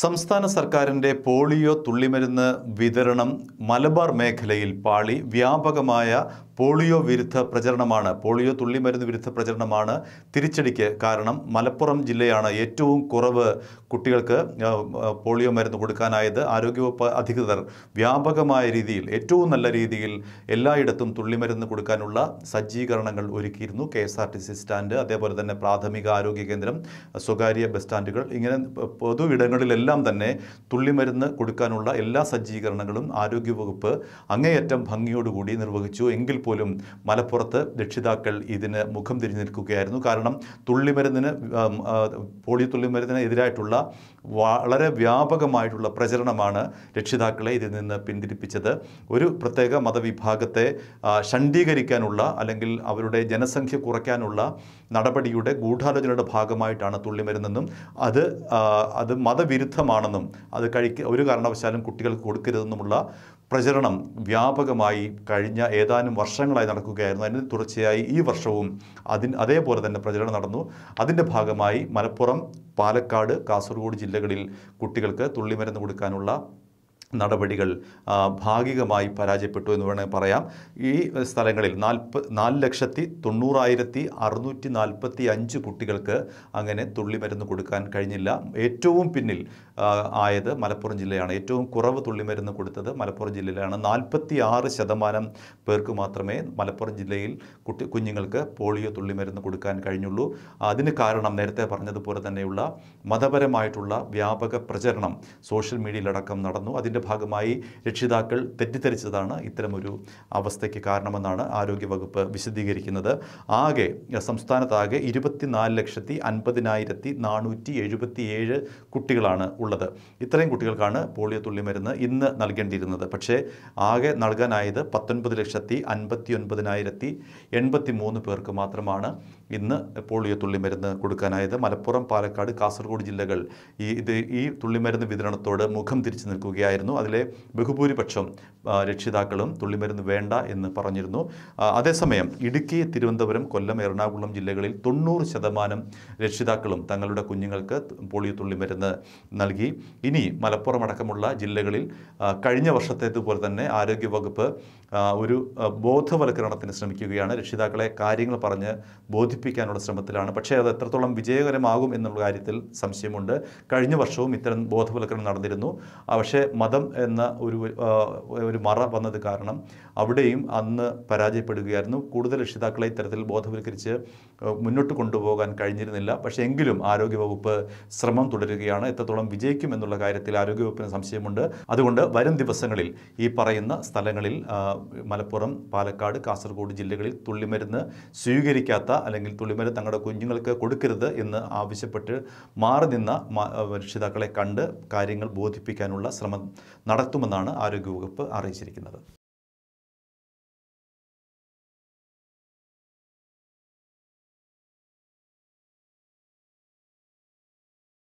സംസ്ഥാന സർക്കാരിൻ്റെ പോളിയോ തുള്ളിമരുന്ന് വിതരണം മലബാർ മേഖലയിൽ പാളി വ്യാപകമായ പോളിയോ വിരുദ്ധ പ്രചരണമാണ് പോളിയോ തുള്ളിമരുന്ന് വിരുദ്ധ പ്രചരണമാണ് തിരിച്ചടിക്ക് കാരണം മലപ്പുറം ജില്ലയാണ് ഏറ്റവും കുറവ് കുട്ടികൾക്ക് പോളിയോ മരുന്ന് കൊടുക്കാനായത് ആരോഗ്യവകുപ്പ് അധികൃതർ വ്യാപകമായ രീതിയിൽ ഏറ്റവും നല്ല രീതിയിൽ എല്ലായിടത്തും തുള്ളിമരുന്ന് കൊടുക്കാനുള്ള സജ്ജീകരണങ്ങൾ ഒരുക്കിയിരുന്നു K S R T C stand അതേപോലെ തന്നെ പ്രാഥമിക ആരോഗ്യ കേന്ദ്രം സ്വകാര്യ ബസ് സ്റ്റാൻഡുകൾ ഇങ്ങനെ പൊതുവിടങ്ങളിലെല്ലാം എല്ലാം തന്നെ തുള്ളിമരുന്ന് കൊടുക്കാനുള്ള എല്ലാ സജ്ജീകരണങ്ങളും ആരോഗ്യവകുപ്പ് അങ്ങേയറ്റം ഭംഗിയോടുകൂടി നിർവഹിച്ചു എങ്കിൽ പോലും മലപ്പുറത്ത് രക്ഷിതാക്കൾ ഇതിന് മുഖം തിരിഞ്ഞു നിൽക്കുകയായിരുന്നു കാരണം തുള്ളിമരുന്നിന് പോളിയോ തുള്ളിമരുന്നിന് എതിരായിട്ടുള്ള വളരെ വ്യാപകമായിട്ടുള്ള പ്രചരണമാണ് രക്ഷിതാക്കളെ ഇതിൽ നിന്ന് പിന്തിരിപ്പിച്ചത് ഒരു പ്രത്യേക മതവിഭാഗത്തെ ശണ്ഡീകരിക്കാനുള്ള അല്ലെങ്കിൽ അവരുടെ ജനസംഖ്യ കുറയ്ക്കാനുള്ള നടപടിയുടെ ഗൂഢാലോചനയുടെ ഭാഗമായിട്ടാണ് തുള്ളിമരുന്നെന്നും അത് അത് മതവിരുദ്ധ വിരുദ്ധമാണെന്നും അത് കഴിക്ക ഒരു കാരണവശാലും കുട്ടികൾക്ക് കൊടുക്കരുതെന്നുമുള്ള പ്രചരണം വ്യാപകമായി കഴിഞ്ഞ ഏതാനും വർഷങ്ങളായി നടക്കുകയായിരുന്നു അതിന് തുടർച്ചയായി ഈ വർഷവും അതിന് അതേപോലെ തന്നെ പ്രചരണം നടന്നു അതിൻ്റെ ഭാഗമായി മലപ്പുറം പാലക്കാട് കാസർഗോഡ് ജില്ലകളിൽ കുട്ടികൾക്ക് തുള്ളിമരുന്ന് കൊടുക്കാനുള്ള നടപടികൾ ഭാഗികമായി പരാജയപ്പെട്ടു എന്ന് വേണമെങ്കിൽ പറയാം ഈ സ്ഥലങ്ങളിൽ നാൽപ്പ നാല് ലക്ഷത്തി തൊണ്ണൂറായിരത്തി അറുന്നൂറ്റി നാൽപ്പത്തി അഞ്ച് കുട്ടികൾക്ക് അങ്ങനെ തുള്ളിമരുന്ന് കൊടുക്കാൻ കഴിഞ്ഞില്ല ഏറ്റവും പിന്നിൽ ആയത് മലപ്പുറം ജില്ലയാണ് ഏറ്റവും കുറവ് തുള്ളിമരുന്ന് കൊടുത്തത് മലപ്പുറം ജില്ലയിലാണ് നാൽപ്പത്തി ആറ് ശതമാനം പേർക്ക് മാത്രമേ മലപ്പുറം ജില്ലയിൽ കുട്ടി കുഞ്ഞുങ്ങൾക്ക് പോളിയോ തുള്ളിമരുന്ന് കൊടുക്കാൻ കഴിഞ്ഞുള്ളൂ അതിന് കാരണം നേരത്തെ പറഞ്ഞതുപോലെ തന്നെയുള്ള മതപരമായിട്ടുള്ള വ്യാപക പ്രചരണം സോഷ്യൽ മീഡിയയിലടക്കം നടന്നു അതിൻ്റെ അതിൻ്റെ ഭാഗമായി രക്ഷിതാക്കൾ തെറ്റിദ്ധരിച്ചതാണ് ഇത്തരമൊരു അവസ്ഥയ്ക്ക് കാരണമെന്നാണ് ആരോഗ്യവകുപ്പ് വിശദീകരിക്കുന്നത് ആകെ സംസ്ഥാനത്താകെ ഇരുപത്തിനാല് ലക്ഷത്തി അൻപതിനായിരത്തി നാനൂറ്റി എഴുപത്തിയേഴ് കുട്ടികളാണ് ഉള്ളത് ഇത്രയും കുട്ടികൾക്കാണ് പോളിയോ തുള്ളി മരുന്ന് ഇന്ന് നൽകേണ്ടിയിരുന്നത് പക്ഷേ ആകെ നൽകാനായത് പത്തൊൻപത് ലക്ഷത്തി അൻപത്തി ഒൻപതിനായിരത്തി എൺപത്തി മൂന്ന് പേർക്ക് മാത്രമാണ് ഇന്ന് പോളിയോ തുള്ളിമരുന്ന് കൊടുക്കാനായത് മലപ്പുറം പാലക്കാട് കാസർഗോഡ് ജില്ലകൾ ഈ ഇത് ഈ തുള്ളിമരുന്ന് വിതരണത്തോട് മുഖം തിരിച്ചു നിൽക്കുകയായിരുന്നു അതിലെ ബഹുഭൂരിപക്ഷം രക്ഷിതാക്കളും തുള്ളിമരുന്ന് വേണ്ട എന്ന് പറഞ്ഞിരുന്നു അതേസമയം ഇടുക്കി തിരുവനന്തപുരം കൊല്ലം എറണാകുളം ജില്ലകളിൽ തൊണ്ണൂറ് ശതമാനം രക്ഷിതാക്കളും തങ്ങളുടെ കുഞ്ഞുങ്ങൾക്ക് പോളിയോ തുള്ളിമരുന്ന് നൽകി ഇനി മലപ്പുറം അടക്കമുള്ള ജില്ലകളിൽ കഴിഞ്ഞ വർഷത്തേതുപോലെ തന്നെ ആരോഗ്യവകുപ്പ് ഒരു ബോധവൽക്കരണത്തിന് ശ്രമിക്കുകയാണ് രക്ഷിതാക്കളെ കാര്യങ്ങൾ പറഞ്ഞ് ബോധി ബോധിപ്പിക്കാനുള്ള ശ്രമത്തിലാണ് പക്ഷേ അത് എത്രത്തോളം വിജയകരമാകും എന്നുള്ള കാര്യത്തിൽ സംശയമുണ്ട് കഴിഞ്ഞ വർഷവും ഇത്തരം ബോധവൽക്കരണം നടന്നിരുന്നു പക്ഷേ മതം എന്ന ഒരു ഒരു മറ വന്നത് കാരണം അവിടെയും അന്ന് പരാജയപ്പെടുകയായിരുന്നു കൂടുതൽ രക്ഷിതാക്കളെ ഇത്തരത്തിൽ ബോധവൽക്കരിച്ച് മുന്നോട്ട് കൊണ്ടുപോകാൻ കഴിഞ്ഞിരുന്നില്ല പക്ഷേ എങ്കിലും ആരോഗ്യവകുപ്പ് ശ്രമം തുടരുകയാണ് എത്രത്തോളം വിജയിക്കും എന്നുള്ള കാര്യത്തിൽ ആരോഗ്യവകുപ്പിന് സംശയമുണ്ട് അതുകൊണ്ട് വരും ദിവസങ്ങളിൽ ഈ പറയുന്ന സ്ഥലങ്ങളിൽ മലപ്പുറം പാലക്കാട് കാസർഗോഡ് ജില്ലകളിൽ തുള്ളിമരുന്ന് സ്വീകരിക്കാത്ത അല്ലെങ്കിൽ അല്ലെങ്കിൽ തുള്ളിമരുന്ന് തങ്ങളുടെ കുഞ്ഞുങ്ങൾക്ക് കൊടുക്കരുത് എന്ന് ആവശ്യപ്പെട്ട് മാറി നിന്ന രക്ഷിതാക്കളെ കണ്ട് കാര്യങ്ങൾ ബോധിപ്പിക്കാനുള്ള ശ്രമം നടത്തുമെന്നാണ് ആരോഗ്യവകുപ്പ് അറിയിച്ചിരിക്കുന്നത്